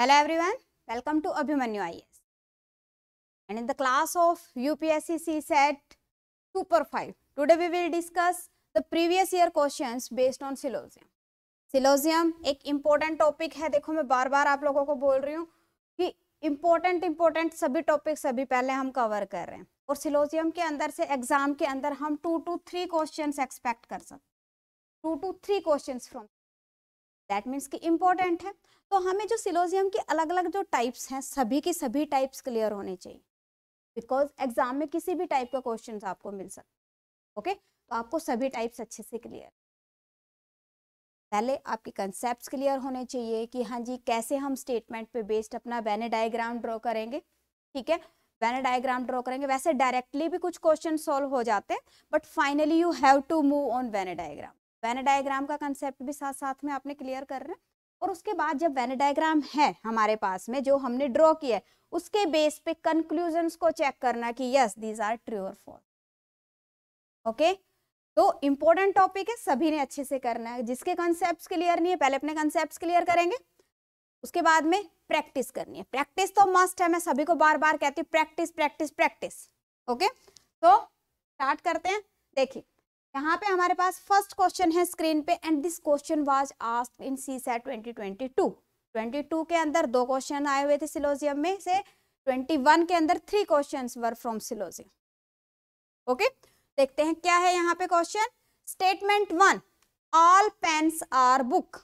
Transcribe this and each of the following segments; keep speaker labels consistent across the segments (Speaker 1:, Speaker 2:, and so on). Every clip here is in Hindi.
Speaker 1: Hello everyone, welcome to Abhimanyu IS. And in the class of UPSC
Speaker 2: CSET Super 5, today we will discuss the previous year questions based on Silosium. Silosium एक important topic है देखो मैं बार बार आप लोगों को बोल रही हूँ कि important important सभी topic सभी पहले हम cover कर रहे हैं और Silosium के अंदर से exam के अंदर हम two to three questions expect कर सकते two two three questions from that means कि इम्पॉर्टेंट है तो हमें जो सिलोजियम की अलग अलग जो टाइप्स हैं सभी की सभी टाइप्स क्लियर होने चाहिए बिकॉज एग्जाम में किसी भी टाइप का क्वेश्चन आपको मिल हैं ओके तो आपको सभी टाइप्स अच्छे से क्लियर पहले आपके कंसेप्ट क्लियर होने चाहिए कि हाँ जी कैसे हम स्टेटमेंट पे बेस्ड अपना वैन डायग्राम ड्रॉ करेंगे ठीक है वैन डायग्राम ड्रॉ करेंगे वैसे डायरेक्टली भी कुछ क्वेश्चन सॉल्व हो जाते हैं but finally you have to move on venn diagram venn diagram का कंसेप्ट भी साथ साथ में आपने क्लियर कर रहे हैं और उसके बाद जब वेन डायग्राम है हमारे पास में जो हमने ड्रॉ किया है उसके बेस पे कंक्लूजन को चेक करना कि यस दीज आर ट्रू और फॉल्स ओके तो इम्पोर्टेंट टॉपिक है सभी ने अच्छे से करना है जिसके कॉन्सेप्ट्स क्लियर नहीं है पहले अपने कॉन्सेप्ट्स क्लियर करेंगे उसके बाद में प्रैक्टिस करनी है प्रैक्टिस तो मस्ट है मैं सभी को बार बार कहती हूँ प्रैक्टिस प्रैक्टिस प्रैक्टिस ओके तो स्टार्ट करते हैं देखिए यहाँ पे हमारे पास फर्स्ट क्वेश्चन है स्क्रीन पे and this question was ask in CSAT twenty twenty two twenty two के अंदर दो क्वेश्चन आए हुए थे सिलोजियम में से ट्वेंटी वन के अंदर three question were from syllogism okay देखते हैं क्या है यहाँ पे question statement one all pens are book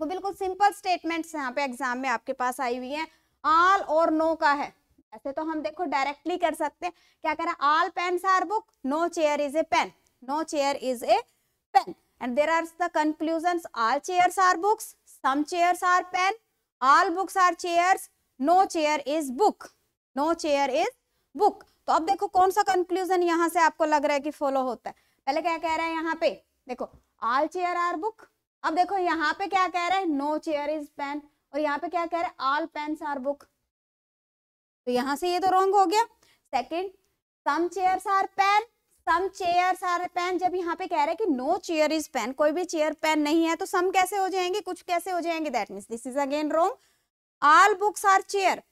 Speaker 2: तो बिल्कुल सिंपल स्टेटमेंट यहाँ पे एग्जाम में आपके पास आई हुई है ऑल और नो का है ऐसे तो हम देखो डायरेक्टली कर सकते हैं क्या कह रहा है all pens are book no chair is a pen No chair is a pen. And there are the conclusions. All chairs are books. Some chairs are pen. All books are chairs. No chair is book. No chair is book. तो अब देखो कौन सा कंक्लूजन यहाँ से आपको लग रहा है कि फॉलो होता है पहले क्या कह रहा है यहाँ पे देखो ऑल चेयर आर बुक अब देखो यहाँ पे क्या कह रहा है नो चेयर इज पेन और यहाँ पे क्या कह रहा है ऑल पेन्स आर बुक तो यहाँ से ये तो रॉन्ग हो गया second some chairs are pen some chair सारे पेन जब यहाँ पे कह रहे हैं कि नो चेयर इज पेन कोई भी चेयर पेन नहीं है तो सम कैसे हो जाएंगे कुछ कैसे हो जाएंगे that mean this is again wrong all books are chair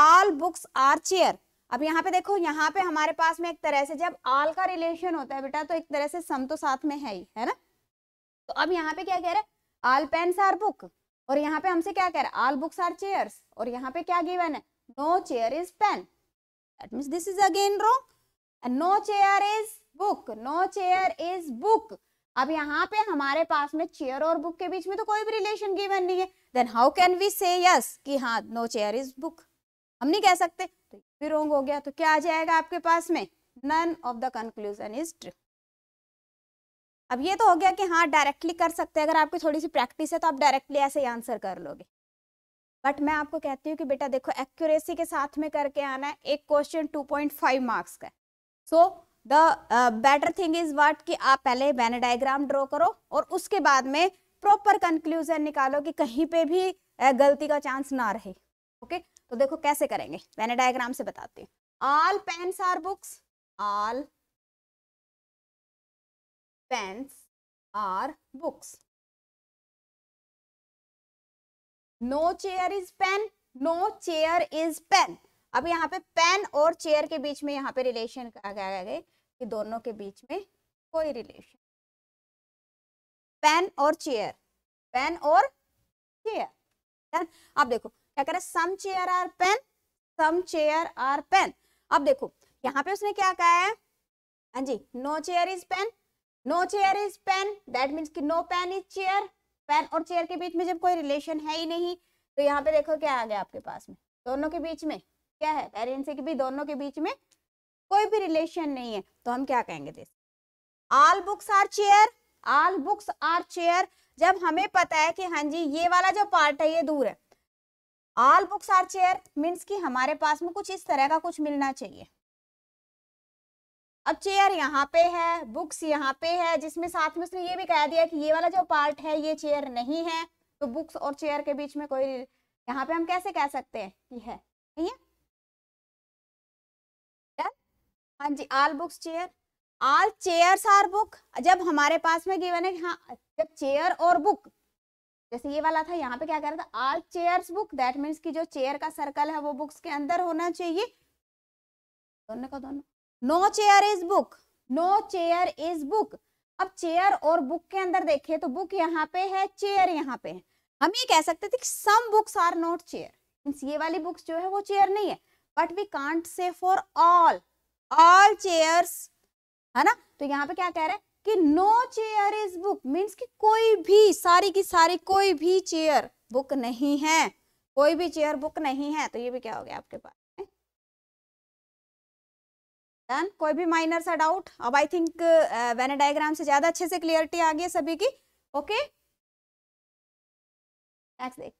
Speaker 2: all books are chair अब यहाँ पे देखो यहाँ पे हमारे पास में एक तरह से जब आल का रिलेशन होता है बेटा तो एक तरह से सम तो साथ में है ही है ना तो अब यहाँ पे क्या कह रहे हैं आल पेन्स आर बुक और यहाँ पे हमसे क्या कह रहे हैं आल बुक्स आर चेयर्स और यहाँ पे क्या गिवन है no chair is pen that means this is again wrong no chair is book no chair is book अब यहाँ पे हमारे पास में चेयर और बुक के बीच में तो कोई भी रिलेशन गिवन नहीं है then how can we say yes कि हाँ नो चेयर इज बुक हम नहीं कह सकते तो फिर रोंग हो गया तो क्या आ जाएगा आपके पास में none of the conclusion is true अब ये तो हो गया कि हाँ डायरेक्टली कर सकते हैं अगर आपकी थोड़ी सी प्रैक्टिस है तो आप डायरेक्टली ऐसे ही आंसर कर लोगे बट मैं आपको कहती हूँ कि बेटा देखो एक्यूरेसी के साथ में करके आना है एक क्वेश्चन 2.5 मार्क्स का so the better thing is what कि आप पहले बैन डायग्राम ड्रॉ करो और उसके बाद में प्रॉपर कंक्लूजन निकालो कि कहीं पे भी uh, गलती का चांस ना रहे ओके okay? तो देखो कैसे करेंगे मैंने डायग्राम से बताती हूँ all pens are books
Speaker 1: all pens are books no chair is pen
Speaker 2: no chair is pen अब यहाँ पे पेन और चेयर के बीच में यहाँ पे रिलेशन कहा गया कि दोनों के बीच में कोई रिलेशन पेन और चेयर पेन और चेयर अब देखो क्या कह रहे some chair are pen some chair are pen अब देखो यहाँ पे उसने क्या कहा है हाँ जी no chair is pen no chair is pen that means कि no pen is chair pen और चेयर के बीच में जब कोई रिलेशन है ही नहीं तो यहाँ पे देखो क्या आ गया आपके पास में दोनों के बीच में क्या है पेरेंट्स के भी दोनों के बीच में कोई भी रिलेशन नहीं है तो हम क्या कहेंगे this all books are chair all books are chair जब हमें पता है कि हाँ जी ये वाला जो पार्ट है ये दूर है all books are chair means कि हमारे पास में कुछ इस तरह का कुछ मिलना चाहिए अब चेयर यहाँ पे है बुक्स यहाँ पे है जिसमें साथ में उसने ये भी कह दिया कि ये वाला जो पार्ट है ये चेयर नहीं है तो बुक्स और चेयर के बीच में कोई यहाँ पे हम कैसे कह सकते हैं कि है नहीं है हाँ जी all books chair all chairs are book जब हमारे पास में गिवन है हाँ जब चेयर और बुक जैसे ये वाला था यहाँ पे क्या कह रहा था all chairs book that means कि जो चेयर का सर्कल है वो बुक्स के अंदर होना चाहिए दोनों का दोनों no chair is book no chair is book अब चेयर और बुक के अंदर देखे तो बुक यहाँ पे है चेयर यहाँ पे है हम ये कह सकते थे कि some books are not chair means ये वाली बुक्स जो है वो चेयर नहीं है but we can't say for all all chairs है ना तो यहाँ पे क्या कह रहे हैं कि no chair is book means कि कोई भी सारी की सारी कोई भी चेयर बुक नहीं है कोई भी चेयर बुक नहीं है तो ये भी क्या हो गया आपके पास डन कोई भी माइनर सा डाउट अब आई थिंक वेन डायग्राम से ज्यादा अच्छे से क्लियरिटी आ गई है सभी की ओके नेक्स्ट देख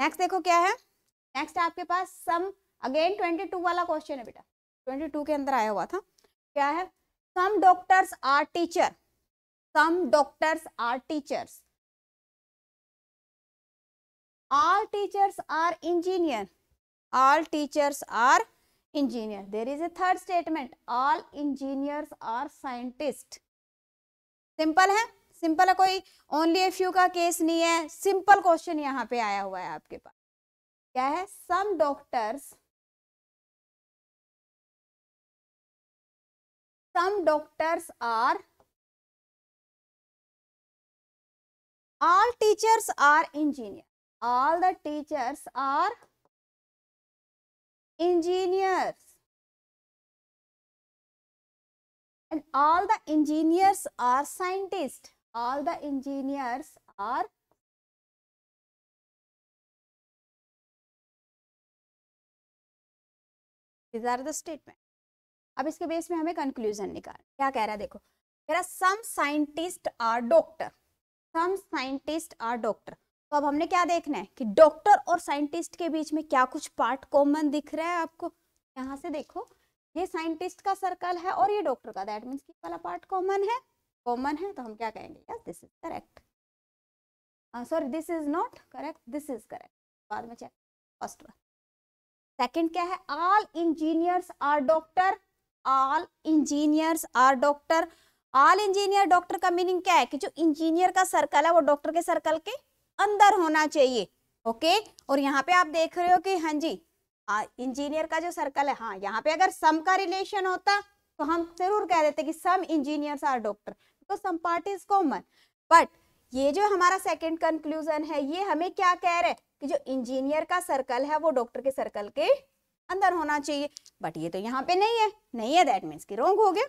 Speaker 2: नेक्स्ट देखो क्या है नेक्स्ट आपके पास सम अगेन ट्वेंटी टू वाला क्वेश्चन है बेटा ट्वेंटी टू के अंदर आया हुआ था
Speaker 1: क्या है some doctors are teacher some doctors are teachers are teachers are
Speaker 2: engineer are teachers are engineer there is a third statement all engineers are scientist simple है सिंपल है कोई
Speaker 1: ओनली ए फ्यू का केस नहीं है सिंपल क्वेश्चन यहाँ पे आया हुआ है आपके पास क्या है some doctors some doctors are all teachers are engineer all the teachers are engineers and all the engineers are scientists all the engineers are these are the statements अब इसके बेस में हमें कंक्लूजन निकाल क्या कह रहा है देखो कह रहा some scientist are doctor
Speaker 2: some scientist are doctor तो अब हमने क्या देखना है कि डॉक्टर और साइंटिस्ट के बीच में क्या कुछ पार्ट कॉमन दिख रहा है आपको यहाँ से देखो ये साइंटिस्ट का सर्कल है और ये डॉक्टर का दैट मीन्स वाला पार्ट कॉमन है कॉमन है तो हम क्या कहेंगे yes this is correct sorry this is not correct this is correct बाद में चेक फर्स्ट वन सेकंड क्या है all engineers are doctor all engineers are doctor all engineer doctor का मीनिंग क्या है कि जो इंजीनियर का सर्कल है वो डॉक्टर के सर्कल के अंदर होना चाहिए ओके और यहाँ पे आप देख रहे हो कि हाँ जी इंजीनियर का जो सर्कल है हाँ यहाँ पे अगर सम का रिलेशन होता तो हम जरूर कह देते कि सम इंजीनियर्स आर डॉक्टर तो some part is common but ये जो हमारा सेकंड कंक्लूजन है ये हमें क्या कह रहे हैं कि जो इंजीनियर का सर्कल है वो डॉक्टर के सर्कल के अंदर होना चाहिए बट ये तो यहाँ पे नहीं है नहीं है दैट मीन्स कि रोंग हो गया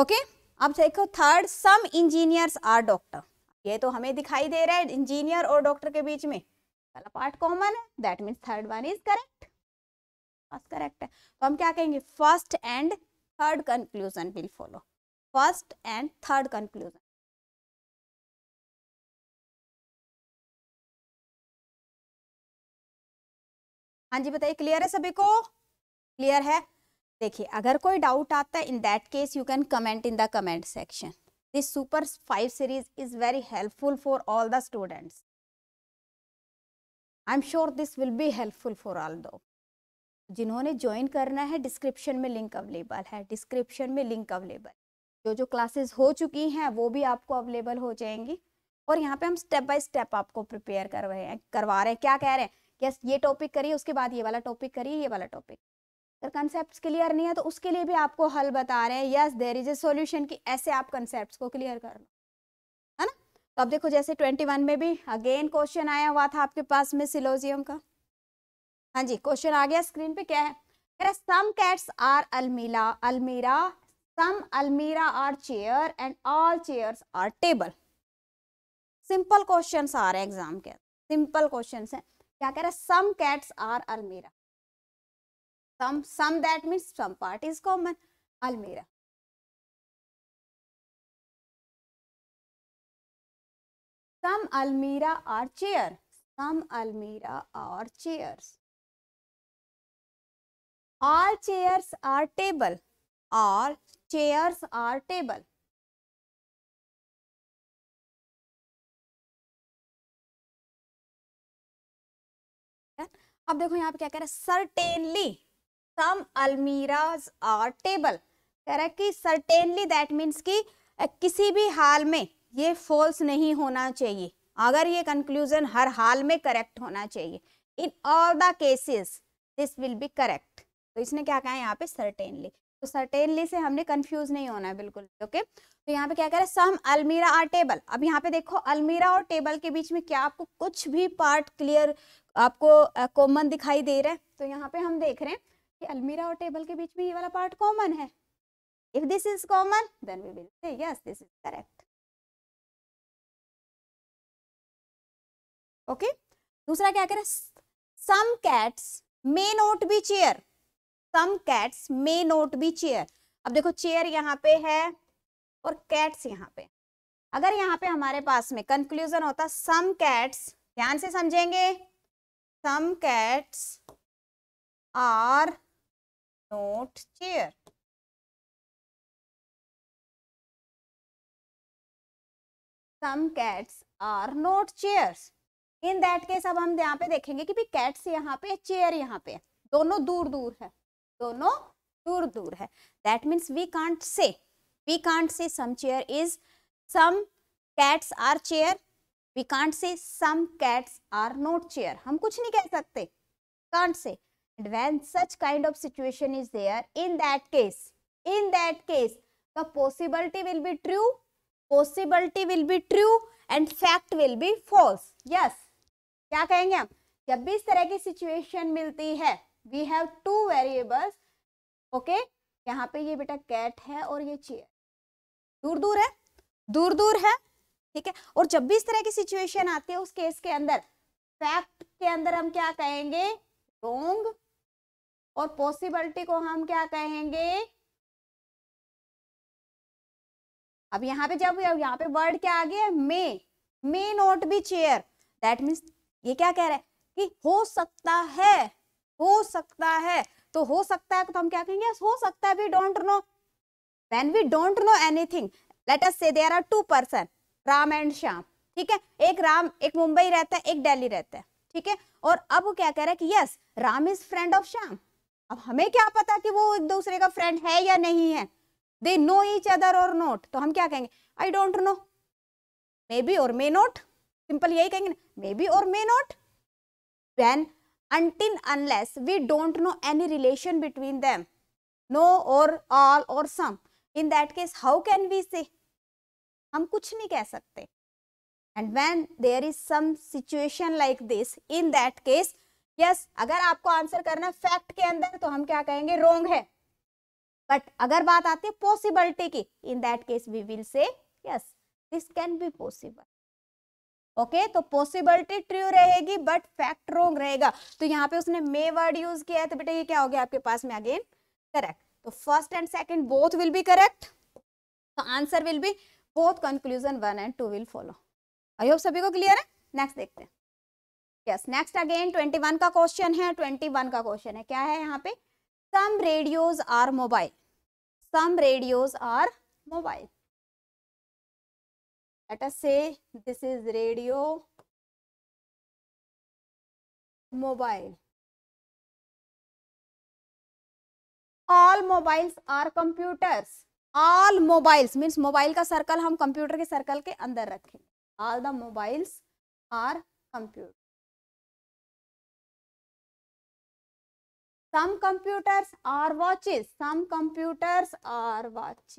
Speaker 2: ओके अब देखो third some engineers are doctor ये तो हमें दिखाई दे रहा है इंजीनियर और डॉक्टर के बीच में पहला पार्ट कॉमन है that means third one is correct first correct है तो हम क्या कहेंगे
Speaker 1: first and third conclusion will follow first and third conclusion हाँ जी बताइए क्लियर है सभी को क्लियर है
Speaker 2: देखिए अगर कोई डाउट आता है in that case you can comment in the comment section this super five series is very helpful for all the students I am sure this will be helpful for all those जिन्होंने ज्वाइन करना है डिस्क्रिप्शन में लिंक अवेलेबल है डिस्क्रिप्शन में लिंक अवेलेबल जो जो क्लासेस हो चुकी हैं वो भी आपको अवेलेबल हो जाएंगी और यहाँ पे हम स्टेप बाय स्टेप आपको प्रिपेयर कर रहे हैं करवा रहे हैं क्या कह रहे हैं यस ये टॉपिक करिए उसके बाद ये वाला टॉपिक करिए ये वाला टॉपिक अगर कंसेप्ट क्लियर नहीं है तो उसके लिए भी आपको हल बता रहे हैं yes there is a solution कि ऐसे आप कंसेप्ट को क्लियर कर लो है ना तो अब देखो जैसे ट्वेंटी वन में भी अगेन क्वेश्चन आया हुआ था आपके पास में सिलोजियम का हाँ जी क्वेश्चन आ गया स्क्रीन पे क्या है some cats are अलमीला almirah some almirah are chair and all chairs are table simple question आ रहे हैं एग्जाम के सिंपल क्वेश्चन है
Speaker 1: क्या कह रहा है some cats are almirah some some that means some part is common almirah some almirah are chair some almirah are chairs all chairs are table all chairs are table अब देखो यहाँ पे क्या कह रहा है certainly some almirahs
Speaker 2: are table कह रहा है कि सर्टेनली दैट मीन्स कि किसी भी हाल में ये फॉल्स नहीं होना चाहिए अगर ये कंक्लूजन हर हाल में करेक्ट होना चाहिए in all the cases this will be correct तो इसने क्या कहा है यहाँ पे सर्टेनली तो सर्टेनली से हमने कंफ्यूज नहीं होना है बिल्कुल ओके okay? तो यहाँ पे क्या कह रहा है सम अलमीरा आर टेबल अब यहाँ पे देखो अलमीरा और टेबल के बीच में क्या आपको कुछ भी पार्ट क्लियर आपको कॉमन दिखाई दे रहा है तो यहाँ पे हम देख रहे हैं कि अलमीरा और टेबल के बीच में ये वाला
Speaker 1: पार्ट कॉमन है if this is common then we will say yes this is correct okay दूसरा क्या है some cats may not be chair some cats may
Speaker 2: not be chair अब देखो चेयर यहाँ पे है और कैट्स यहाँ पे अगर यहाँ पे हमारे पास में कंक्लूजन होता सम कैट्स ध्यान से समझेंगे
Speaker 1: some cats are not cheer. Some cats are not cheers. In that case अब हम यहाँ पे देखेंगे
Speaker 2: कि कैट्स यहाँ पे चेयर यहाँ पे है दोनों दूर दूर है दोनों दूर दूर है that means we can't say we can't say some chair is some cats are chair we can't say some cats are not chair हम कुछ नहीं कह सकते can't say and when such kind of situation is there in that case in that case the possibility will be true possibility will be true and fact will be false yes क्या कहेंगे हम जब भी इस तरह की सिचुएशन मिलती है we have two variables okay यहाँ पे ये बेटा कैट है और ये चेयर दूर दूर है दूर दूर है ठीक है और जब भी इस तरह की सिचुएशन आती है उस केस के अंदर फैक्ट के अंदर
Speaker 1: हम क्या कहेंगे रोंग और पॉसिबिलिटी को हम क्या कहेंगे अब यहाँ पे जब यहाँ पे वर्ड
Speaker 2: क्या आ गया may may not be chair that means ये क्या कह रहा है कि हो सकता है हो सकता है तो हो सकता है तो हम क्या कहेंगे हो सकता है we don't know when we don't know anything let us say there are two person Ram and Shyam ठीक है एक राम एक मुंबई रहता है एक दिल्ली रहता है ठीक है और अब वो क्या कह रहा है कि yes Ram is friend of Shyam अब हमें क्या पता कि वो एक दूसरे का फ्रेंड है या नहीं है दे नो ईच अदर और नोट तो हम क्या कहेंगे I don't know may be और मे नोट सिंपल यही कहेंगे मे बी और may not when until unless we don't know any relation between them no और ऑल और some in that case how can we say हम कुछ नहीं कह सकते and when there is some like this in that case yes अगर आपको आंसर करना है फैक्ट के अंदर तो हम क्या कहेंगे रोंग है बट अगर बात आती है पॉसिबिलिटी की in that case we will say yes this can be possible okay तो पॉसिबिलिटी ट्रू रहेगी बट फैक्ट रोंग रहेगा तो यहाँ पे उसने मे वर्ड यूज किया है तो बेटा ये क्या हो गया आपके पास में अगेन करेक्ट तो first and second both will be correct तो answer will be both conclusion one and two will follow I hope सभी को क्लियर है नेक्स्ट देखते हैं yes next again twenty one का क्वेश्चन है ट्वेंटी वन का क्वेश्चन है क्या है यहाँ पे some radios are mobile
Speaker 1: some radios are mobile let us say this is radio mobile all
Speaker 2: mobiles are computers all mobiles means mobile का सर्कल हम कंप्यूटर के सर्कल के
Speaker 1: अंदर रखें all the mobiles are computer some computers are watches some computers are watches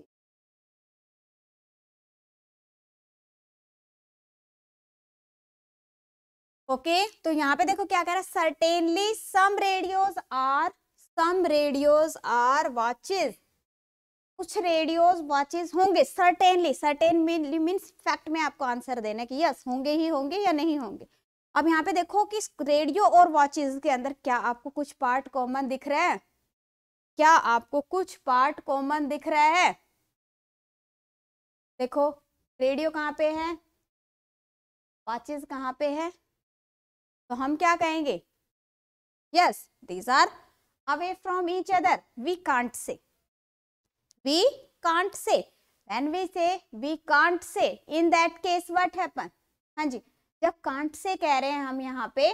Speaker 1: okay okay, तो यहाँ पे देखो क्या कह रहा है certainly some radios are some radios are watches
Speaker 2: कुछ रेडियोज वॉचेज होंगे सर्टेनली सर्टेन मीन्स फैक्ट में आपको आंसर देना कि यस होंगे ही होंगे या नहीं होंगे अब यहाँ पे देखो कि रेडियो और वॉचेज के अंदर क्या आपको कुछ पार्ट कॉमन दिख रहा है क्या आपको कुछ
Speaker 1: पार्ट कॉमन दिख रहा है देखो रेडियो कहाँ पे है वॉचेज कहाँ पे है तो हम क्या कहेंगे
Speaker 2: yes these are away from each other we can't say we can't say when we say we can't say in that case what happen हाँ जी जब कांट से कह रहे हैं हम यहाँ पे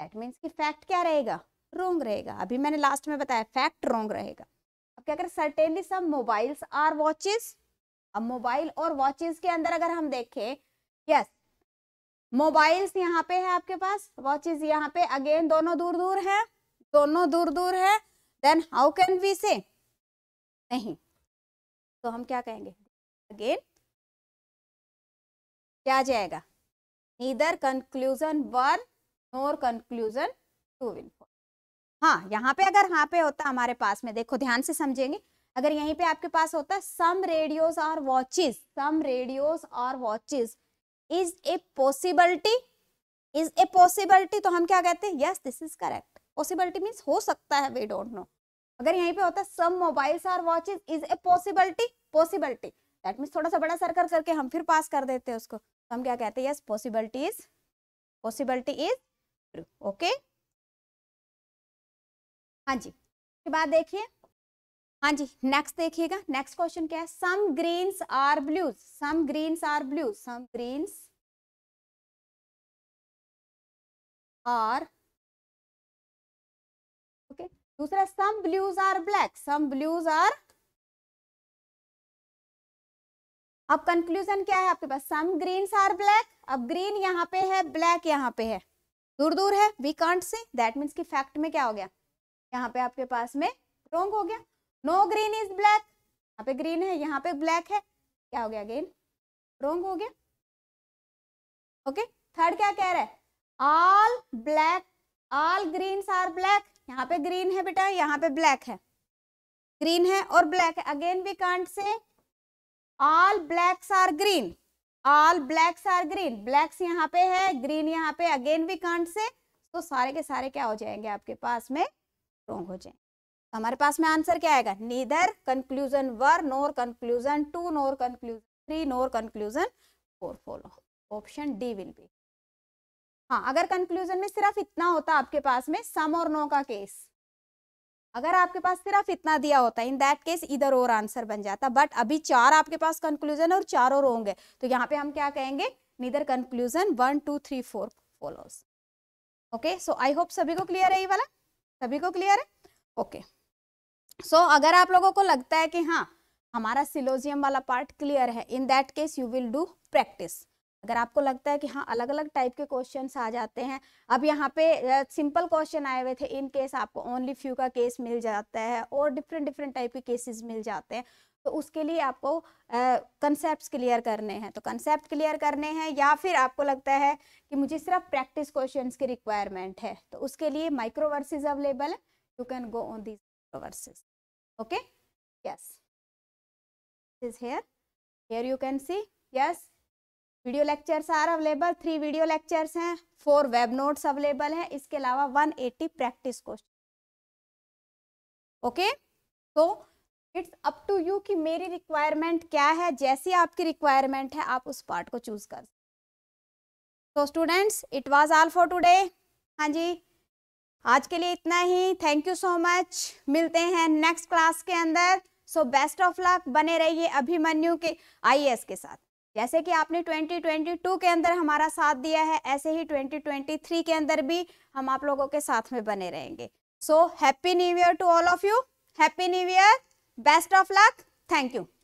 Speaker 2: दैट मीन्स कि फैक्ट क्या रहेगा रोंग रहेगा अभी मैंने लास्ट में बताया फैक्ट रोंग रहेगा अब क्या करें सर्टेनली सब मोबाइल्स आर वॉचेस अब मोबाइल और वॉचेस के अंदर अगर हम देखें यस मोबाइल्स यहाँ पे है आपके पास वॉचेस यहाँ पे अगेन दोनों दूर दूर है दोनों दूर दूर है देन हाउ कैन वी से
Speaker 1: नहीं तो हम क्या कहेंगे अगेन क्या आ जाएगा neither conclusion one nor
Speaker 2: conclusion two विन हाँ यहाँ पे अगर हाँ पे होता हमारे पास में देखो ध्यान से समझेंगे अगर यहीं पे आपके पास होता some radios are watches some radios are watches is a possibility is a possibility तो हम क्या कहते हैं yes this is correct possibility means हो सकता है वी डोंट नो अगर यहीं पे होता some mobiles are watches is a possibility possibility that means थोड़ा सा बड़ा सर्कल करके हम फिर
Speaker 1: पास कर देते हैं उसको तो हम क्या कहते हैं yes possibility is possibility is true okay हाँ जी उसके बाद देखिए
Speaker 2: हाँ जी नेक्स्ट देखिएगा नेक्स्ट क्वेश्चन क्या है some greens are blues some greens
Speaker 1: are blues some greens are दूसरा some blues are black some blues are अब कंक्लूजन क्या है
Speaker 2: आपके पास सम ग्रीन आर ब्लैक अब ग्रीन यहाँ पे है ब्लैक यहाँ पे है दूर दूर है we can't see that means की फैक्ट में क्या हो गया यहाँ पे आपके पास में रोंग हो गया नो ग्रीन इज ब्लैक यहाँ पे ग्रीन है यहाँ पे ब्लैक है क्या हो गया अगेन रोंग हो गया ओके okay? थर्ड क्या कह रहा है all black all green are black यहाँ पे ग्रीन है बेटा यहाँ पे ब्लैक है ग्रीन है और ब्लैक है again we can't say all blacks are green all blacks are green blacks यहाँ पे है ग्रीन यहाँ पे अगेन वी कांट से तो सारे के सारे क्या हो जाएंगे आपके पास में रोंग हो जाएंगे हमारे पास में आंसर क्या आएगा neither conclusion one nor conclusion two nor conclusion three nor conclusion four follow option D will be हाँ अगर कंक्लूजन में सिर्फ इतना होता आपके पास में सम और नो का केस अगर आपके पास सिर्फ इतना दिया होता इन दैट केस इधर और आंसर बन जाता बट अभी चार आपके पास कंक्लूजन और चार और होंगे तो यहाँ पे हम क्या कहेंगे neither conclusion one two three four follows okay so I hope सभी को क्लियर है ये वाला सभी को क्लियर है ओके okay. सो so, अगर आप लोगों को लगता है कि हाँ हमारा सिलोजियम वाला पार्ट क्लियर है in that case you will do practice अगर आपको लगता है कि हाँ अलग अलग टाइप के क्वेश्चन आ जाते हैं अब यहाँ पे सिंपल क्वेश्चन आए हुए थे इन केस आपको ओनली फ्यू का केस मिल जाता है और डिफरेंट डिफरेंट टाइप के केसेस मिल जाते हैं तो उसके लिए आपको कंसेप्ट क्लियर करने हैं तो कंसेप्ट क्लियर करने हैं या फिर आपको लगता है कि मुझे सिर्फ प्रैक्टिस क्वेश्चन की रिक्वायरमेंट है तो उसके लिए माइक्रोवर्सिस अवेलेबल है you can go on these
Speaker 1: microverses
Speaker 2: okay yes is here here you can see yes video lectures are available three video lectures हैं फोर वेब नोट्स अवेलेबल हैं इसके अलावा 180 प्रैक्टिस क्वेश्चन ओके तो इट्स अप टू यू कि मेरी रिक्वायरमेंट क्या है जैसी आपकी रिक्वायरमेंट है आप उस पार्ट को चूज कर तो students it was all for today हाँ जी आज के लिए इतना ही थैंक यू सो मच मिलते हैं नेक्स्ट क्लास के अंदर सो बेस्ट ऑफ लक बने रहिए अभिमन्यु के आईएएस के साथ जैसे कि आपने 2022 के अंदर हमारा साथ दिया है ऐसे ही 2023 के अंदर भी हम आप लोगों के साथ में बने रहेंगे so happy new year to all of you happy new year
Speaker 1: best of luck thank you